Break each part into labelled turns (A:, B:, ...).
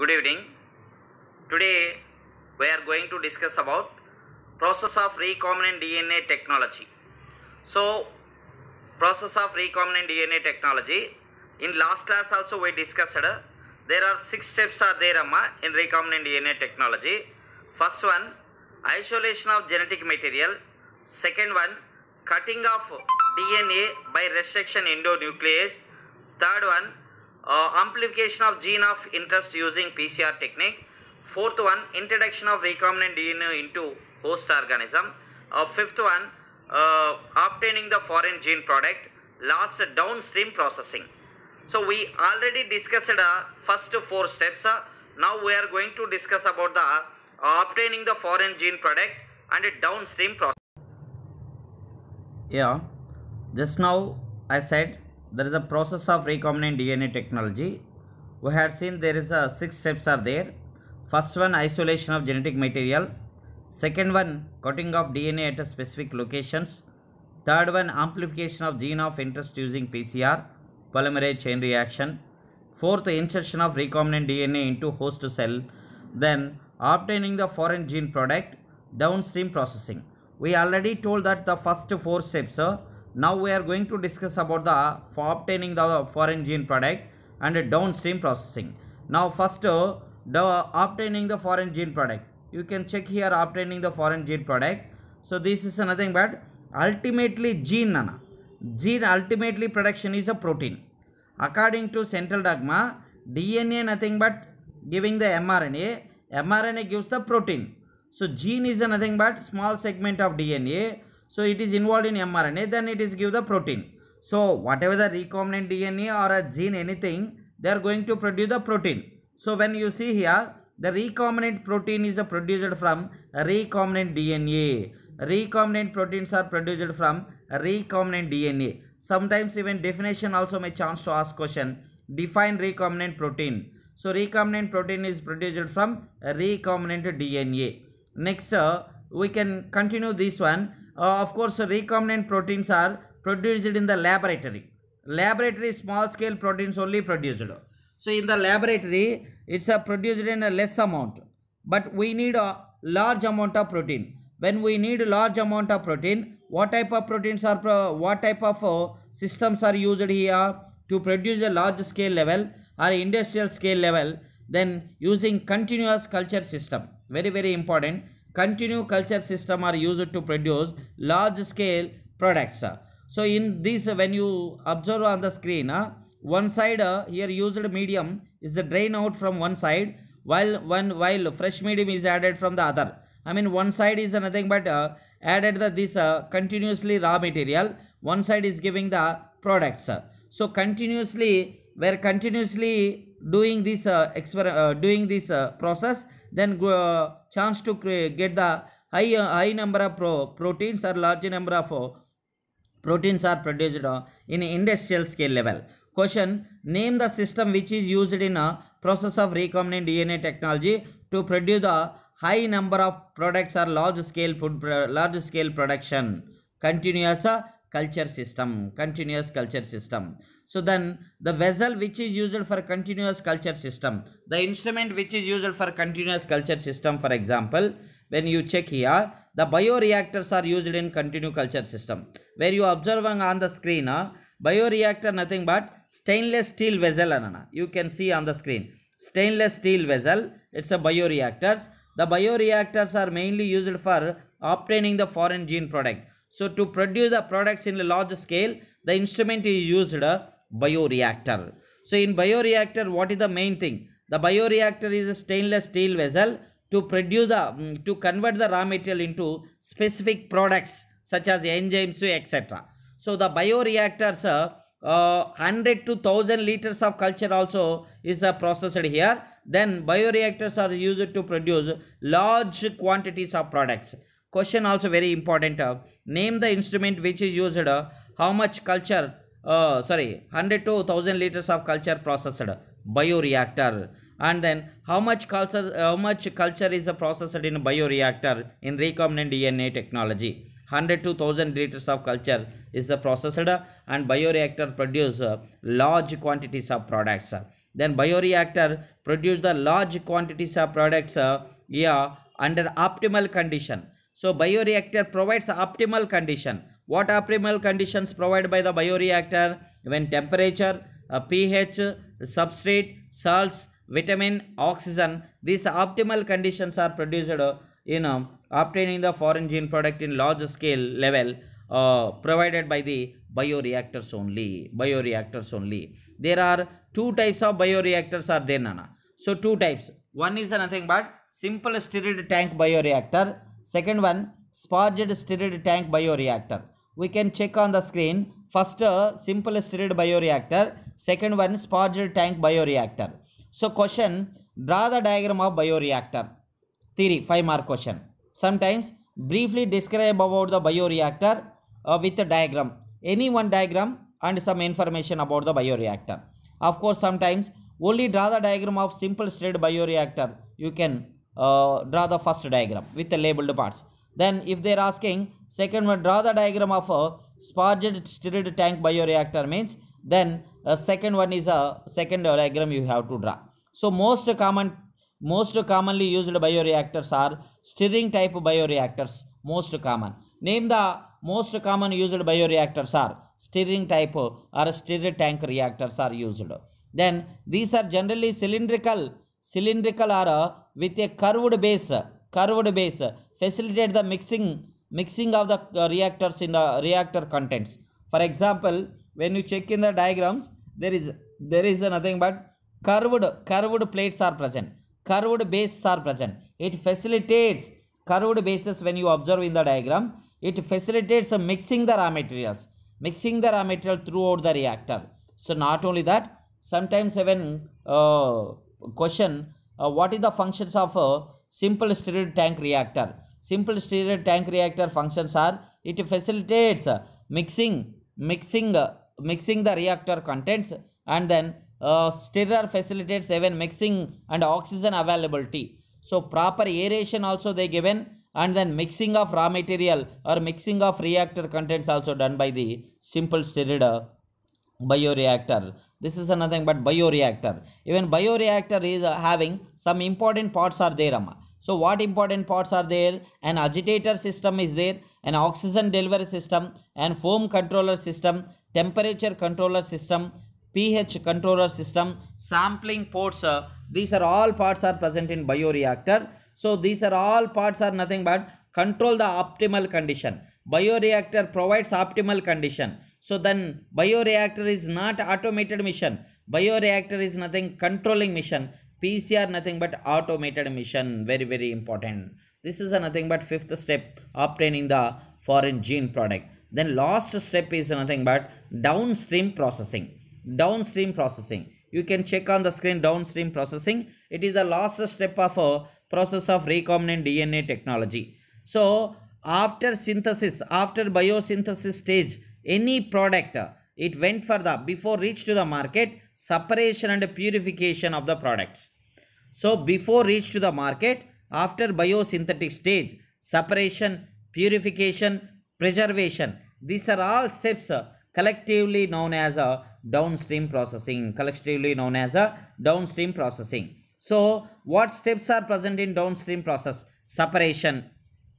A: good evening today we are going to discuss about process of recombinant dna technology so process of recombinant dna technology in last class also we discussed uh, there are six steps are there amma in recombinant dna technology first one isolation of genetic material second one cutting of dna by restriction endonuclease third one uh, amplification of gene of interest using PCR technique. Fourth one, introduction of recombinant DNA into host organism. Uh, fifth one, uh, obtaining the foreign gene product. Last, downstream processing. So we already discussed the first four steps. Uh, now we are going to discuss about the obtaining the foreign gene product and downstream process. Yeah, just now I said there is a process of recombinant DNA technology. We had seen there is a six steps are there. First one isolation of genetic material. Second one cutting of DNA at a specific locations. Third one amplification of gene of interest using PCR polymerase chain reaction. Fourth insertion of recombinant DNA into host cell. Then obtaining the foreign gene product downstream processing. We already told that the first four steps uh, now we are going to discuss about the for obtaining the foreign gene product and downstream processing. Now first uh, the obtaining the foreign gene product. You can check here obtaining the foreign gene product. So this is nothing but ultimately gene. Nana. Gene ultimately production is a protein. According to central dogma, DNA nothing but giving the mRNA. mRNA gives the protein. So gene is nothing but small segment of DNA so it is involved in mRNA, then it is give the protein. So whatever the recombinant DNA or a gene anything, they are going to produce the protein. So when you see here, the recombinant protein is produced from recombinant DNA. Recombinant proteins are produced from recombinant DNA. Sometimes even definition also may chance to ask question. Define recombinant protein. So recombinant protein is produced from recombinant DNA. Next, uh, we can continue this one. Uh, of course, recombinant proteins are produced in the laboratory. Laboratory small scale proteins only produced. So in the laboratory, it's a produced in a less amount. But we need a large amount of protein. When we need large amount of protein, what type of proteins are, pro what type of uh, systems are used here to produce a large scale level or industrial scale level, then using continuous culture system. Very, very important continue culture system are used to produce large scale products. So in this when you observe on the screen ah, one side ah, here used medium is the drain out from one side while one while fresh medium is added from the other. I mean one side is nothing but ah, added the this continuously raw material one side is giving the products. So continuously where continuously doing this uh, uh, doing this uh, process then uh, chance to get the high uh, high number of pro proteins or large number of uh, proteins are produced uh, in industrial scale level question name the system which is used in a process of recombinant dna technology to produce a high number of products or large scale food large scale production continuous culture system, continuous culture system. So then the vessel which is used for continuous culture system, the instrument which is used for continuous culture system for example, when you check here, the bioreactors are used in continuous culture system. Where you observing on the screen, uh, bioreactor nothing but stainless steel vessel. Anana. You can see on the screen, stainless steel vessel, it's a bioreactors. The bioreactors are mainly used for obtaining the foreign gene product. So to produce the products in a large scale, the instrument is used a uh, bioreactor. So in bioreactor, what is the main thing? The bioreactor is a stainless steel vessel to produce the mm, to convert the raw material into specific products such as enzymes etc. So the bioreactors are uh, 100 uh, to 1000 liters of culture also is uh, processed here. Then bioreactors are used to produce large quantities of products. Question also very important. Uh, name the instrument which is used. Uh, how much culture? Uh, sorry, 100 to 1000 liters of culture processed. Bioreactor. And then how much culture? How much culture is processed in bioreactor in recombinant DNA technology? 100 to 1000 liters of culture is processed and bioreactor produce large quantities of products then bioreactor produce the large quantities of products yeah under optimal condition so bioreactor provides optimal condition. What optimal conditions provided by the bioreactor? When temperature, uh, pH, substrate, salts, vitamin, oxygen, these optimal conditions are produced in uh, obtaining the foreign gene product in large scale level uh, provided by the bioreactors only. Bioreactors only. There are two types of bioreactors are there, Nana. So two types. One is nothing but simple stirred tank bioreactor Second one, Sparged stirred tank bioreactor. We can check on the screen. First, uh, simple stirred bioreactor. Second one, Sparged tank bioreactor. So question, draw the diagram of bioreactor. Theory, 5 mark question. Sometimes briefly describe about the bioreactor uh, with a diagram. Any one diagram and some information about the bioreactor. Of course, sometimes only draw the diagram of simple stirred bioreactor. You can uh, draw the first diagram with the labeled parts. Then if they are asking second one draw the diagram of a sparged stirred tank bioreactor means then a uh, second one is a second diagram you have to draw. So most common most commonly used bioreactors are stirring type bioreactors most common. Name the most common used bioreactors are stirring type or stirred tank reactors are used. Then these are generally cylindrical cylindrical or uh, with a curved base, curved base, facilitate the mixing, mixing of the uh, reactors in the reactor contents. For example, when you check in the diagrams, there is, there is nothing but curved, curved plates are present, curved bases are present. It facilitates curved bases when you observe in the diagram. It facilitates mixing the raw materials, mixing the raw material throughout the reactor. So not only that, sometimes even uh, question uh, what is the functions of a simple stirred tank reactor? Simple stirred tank reactor functions are it facilitates uh, mixing, mixing, uh, mixing the reactor contents and then uh, stirrer facilitates even mixing and oxygen availability. So proper aeration also they given and then mixing of raw material or mixing of reactor contents also done by the simple stirred bioreactor this is nothing but bioreactor even bioreactor is uh, having some important parts are there amma so what important parts are there an agitator system is there an oxygen delivery system and foam controller system temperature controller system ph controller system sampling ports uh, these are all parts are present in bioreactor so these are all parts are nothing but control the optimal condition bioreactor provides optimal condition so then bioreactor is not automated mission. Bioreactor is nothing controlling mission. PCR nothing but automated mission. Very, very important. This is a nothing but fifth step obtaining the foreign gene product. Then last step is nothing but downstream processing. Downstream processing. You can check on the screen downstream processing. It is the last step of a process of recombinant DNA technology. So after synthesis, after biosynthesis stage, any product it went for the before reach to the market separation and purification of the products so before reach to the market after biosynthetic stage separation purification preservation these are all steps uh, collectively known as a uh, downstream processing collectively known as a uh, downstream processing so what steps are present in downstream process separation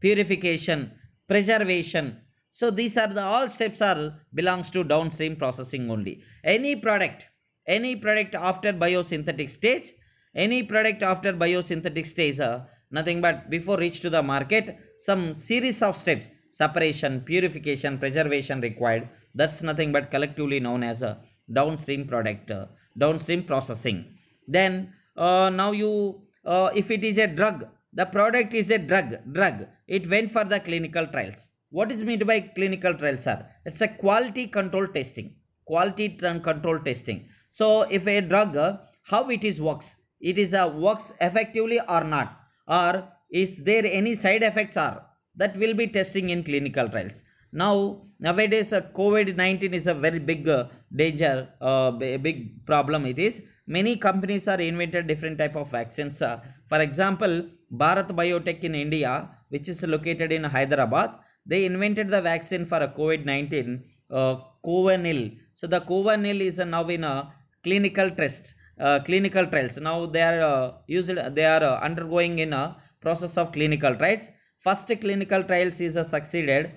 A: purification preservation so these are the all steps are belongs to downstream processing only. Any product, any product after biosynthetic stage, any product after biosynthetic stage, uh, nothing but before reach to the market, some series of steps, separation, purification, preservation required. That's nothing but collectively known as a downstream product, uh, downstream processing. Then uh, now you, uh, if it is a drug, the product is a drug, drug, it went for the clinical trials what is meant by clinical trials sir? It's a quality control testing. Quality control testing. So if a drug, uh, how it is works, it is a uh, works effectively or not, or is there any side effects are that will be testing in clinical trials. Now nowadays uh, COVID-19 is a very big uh, danger, uh, big problem it is. Many companies are invented different type of vaccines. for example, Bharat Biotech in India, which is located in Hyderabad, they invented the vaccine for a COVID-19, uh, Covanil. So the Covanil is now in a clinical test, uh, clinical trials. Now they are uh, used, they are uh, undergoing in a process of clinical trials. First clinical trials is uh, succeeded.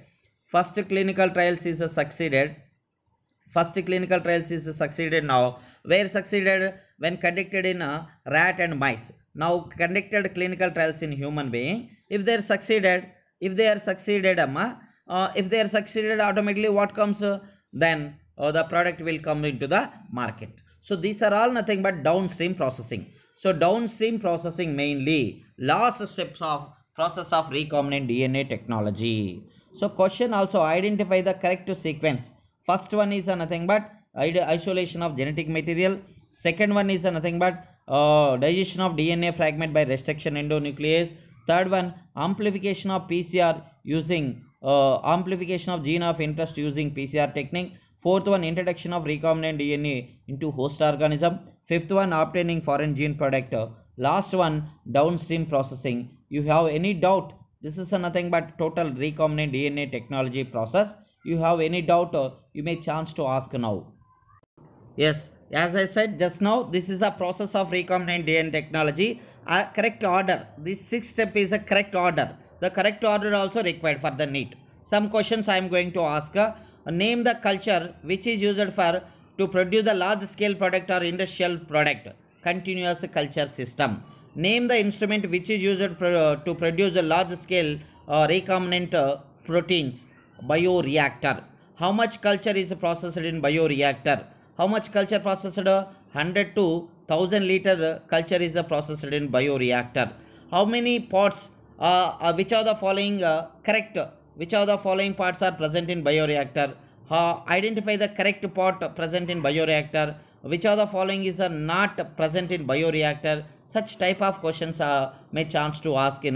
A: First clinical trials is uh, succeeded first clinical trials is uh, succeeded now where succeeded when conducted in a rat and mice now conducted clinical trials in human being if they are succeeded if they are succeeded amma uh, if they are succeeded automatically what comes uh, then uh, the product will come into the market so these are all nothing but downstream processing so downstream processing mainly last steps of process of recombinant dna technology so question also identify the correct sequence first one is nothing but isolation of genetic material second one is nothing but uh, digestion of dna fragment by restriction endonuclease Third one, amplification of PCR using uh, amplification of gene of interest using PCR technique. Fourth one, introduction of recombinant DNA into host organism. Fifth one, obtaining foreign gene product. Last one, downstream processing. You have any doubt? This is nothing but total recombinant DNA technology process. You have any doubt? You may chance to ask now. Yes, as I said just now, this is the process of recombinant DNA technology. A correct order, this sixth step is a correct order. The correct order also required for the need. Some questions I am going to ask. Uh, name the culture which is used for to produce the large scale product or industrial product. Continuous culture system. Name the instrument which is used pro, to produce the large scale uh, recombinant uh, proteins. Bioreactor. How much culture is processed in bioreactor? How much culture processed? 100 to 1000 liter culture is processed in bioreactor. How many pots? Uh, uh which are the following uh, correct? Which are the following parts are present in bioreactor? identify the correct pot present in bioreactor. Which are the following is uh, not present in bioreactor? Such type of questions are may chance to ask in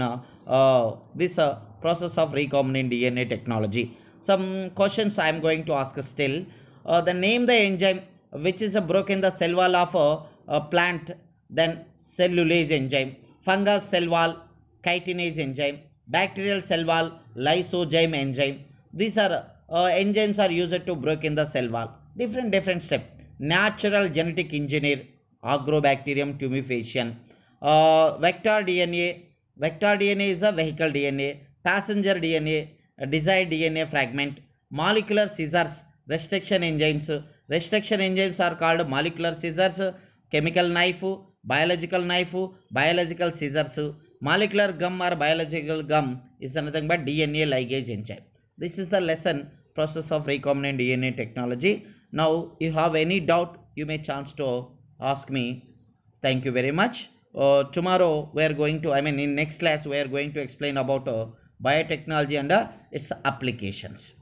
A: this process of recombinant DNA technology. Some questions I am going to ask still. Uh, the name the enzyme which is a broken in the cell wall of a plant then cellulase enzyme, fungus cell wall, chitinase enzyme, bacterial cell wall, lysozyme enzyme. These are uh, enzymes are used to break in the cell wall. Different different step. Natural genetic engineer, agrobacterium tumefaciens, uh, vector DNA. Vector DNA is a vehicle DNA, passenger DNA, desired DNA fragment, molecular scissors, restriction enzymes. Restriction enzymes are called molecular scissors, chemical knife, biological knife, biological scissors. Molecular gum or biological gum is nothing but DNA ligase enzyme. This is the lesson process of recombinant DNA technology. Now, if you have any doubt, you may chance to ask me. Thank you very much. Uh, tomorrow, we are going to, I mean, in next class, we are going to explain about uh, biotechnology and uh, its applications.